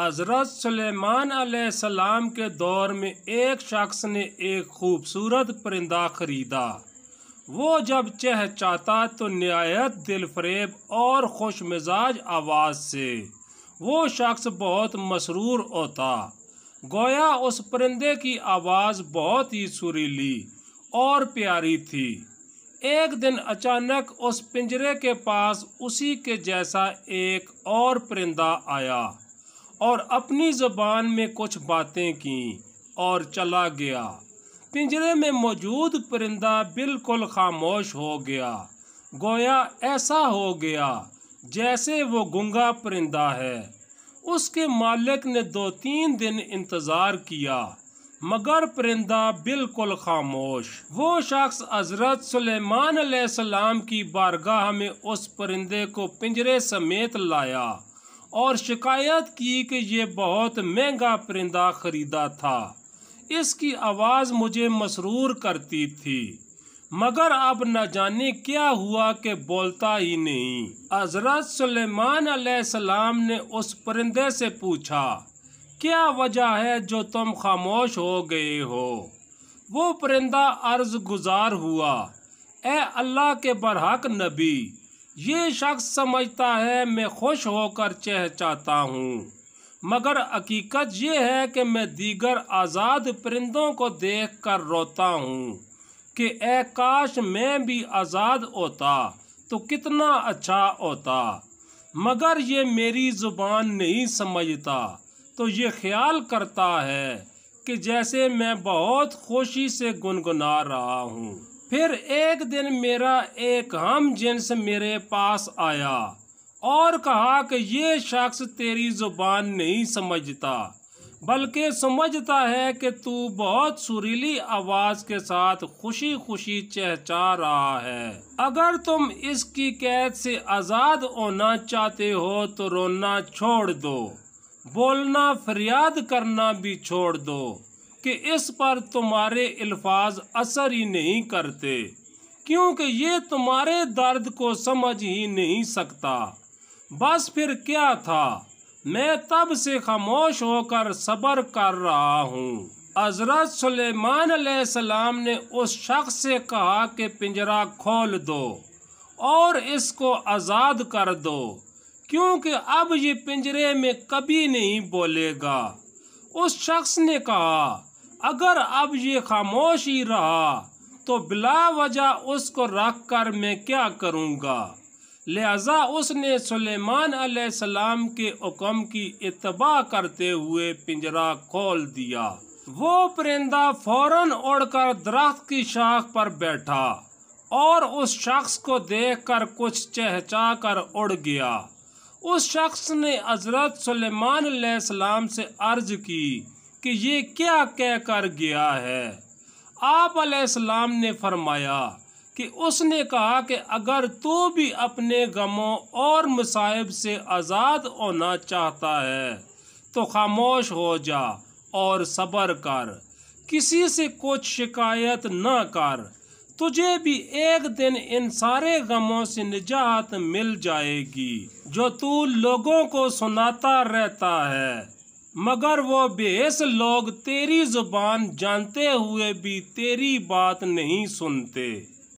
हज़रत सलेमान सलाम के दौर में एक शख्स ने एक खूबसूरत परिंदा ख़रीदा वो जब चहचाता तो नहायत दिलफरेब और खुश मिजाज आवाज़ से वो शख्स बहुत मसरूर होता गोया उस परिंदे की आवाज़ बहुत ही सुरीली और प्यारी थी एक दिन अचानक उस पिंजरे के पास उसी के जैसा एक और परिंदा आया और अपनी ज़बान में कुछ बातें की और चला गया पिंजरे में मौजूद परिंदा बिल्कुल खामोश हो गया गोया ऐसा हो गया जैसे वो गंगा परिंदा है उसके मालिक ने दो तीन दिन इंतज़ार किया मगर परिंदा बिल्कुल खामोश वो शख्स हजरत सलेमान सलाम की बारगाह में उस परिंदे को पिंजरे समेत लाया और शिकायत की कि ये बहुत महंगा परिंदा ख़रीदा था इसकी आवाज़ मुझे मसरूर करती थी मगर अब न जाने क्या हुआ कि बोलता ही नहीं हजरत सलेमान सलाम ने उस परिंदे से पूछा क्या वजह है जो तुम खामोश हो गए हो वो परिंदा अर्ज गुजार हुआ ए अल्लाह के बरहक नबी ये शख्स समझता है मैं खुश होकर चह चाहता हूँ मगर हकीकत यह है कि मैं दीगर आज़ाद परिंदों को देख कर रोता हूँ कि ए काश मैं भी आज़ाद होता तो कितना अच्छा होता मगर ये मेरी ज़ुबान नहीं समझता तो ये ख्याल करता है कि जैसे मैं बहुत खुशी से गुनगुना रहा हूँ फिर एक दिन मेरा एक हम जिन्स मेरे पास आया और कहा कि ये शख्स तेरी ज़ुबान नहीं समझता बल्कि समझता है कि तू बहुत सुरीली आवाज़ के साथ खुशी खुशी चहचा रहा है अगर तुम इसकी कैद से आज़ाद होना चाहते हो तो रोना छोड़ दो बोलना फरियाद करना भी छोड़ दो कि इस पर तुम्हारे अल्फाज असर ही नहीं करते क्योंकि ये तुम्हारे दर्द को समझ ही नहीं सकता बस फिर क्या था मैं तब से खामोश होकर सब्र कर रहा हूँ हजरत सलेमान सलाम ने उस शख्स से कहा कि पिंजरा खोल दो और इसको आज़ाद कर दो क्योंकि अब ये पिंजरे में कभी नहीं बोलेगा उस शख्स ने कहा अगर अब ये खामोश ही रहा तो बिला वजह उसको रख कर मैं क्या करूँगा लिहाजा उसने सुलेमान सलाम के हुक्म की इतबा करते हुए पिंजरा खोल दिया वो परिंदा फौरन उड़कर दरख्त की शाख पर बैठा और उस शख्स को देख कर कुछ चहचा कर उड़ गया उस शख्स ने हजरत सलेमान सलाम से अर्ज की कि ये क्या कह कर गया है आप आपलाम ने फरमाया कि उसने कहा कि अगर तू भी अपने गमों और मसाइब से आज़ाद होना चाहता है तो खामोश हो जा और सब्र कर किसी से कुछ शिकायत न कर तुझे भी एक दिन इन सारे गमों से निजात मिल जाएगी जो तू लोगों को सुनाता रहता है मगर वो बेस लोग तेरी जुबान जानते हुए भी तेरी बात नहीं सुनते